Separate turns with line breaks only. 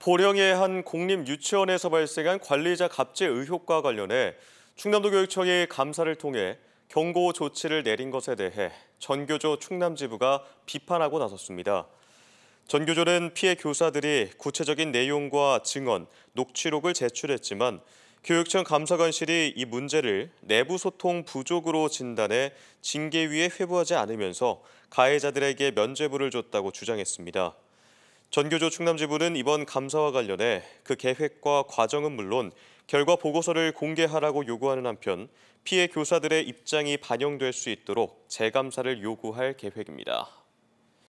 보령의 한 공립유치원에서 발생한 관리자 갑질 의혹과 관련해 충남도교육청이 감사를 통해 경고 조치를 내린 것에 대해 전교조 충남지부가 비판하고 나섰습니다. 전교조는 피해 교사들이 구체적인 내용과 증언, 녹취록을 제출했지만 교육청 감사관실이 이 문제를 내부 소통 부족으로 진단해 징계위에 회부하지 않으면서 가해자들에게 면죄부를 줬다고 주장했습니다. 전교조 충남지부는 이번 감사와 관련해 그 계획과 과정은 물론 결과 보고서를 공개하라고 요구하는 한편 피해 교사들의 입장이 반영될 수 있도록 재감사를 요구할 계획입니다.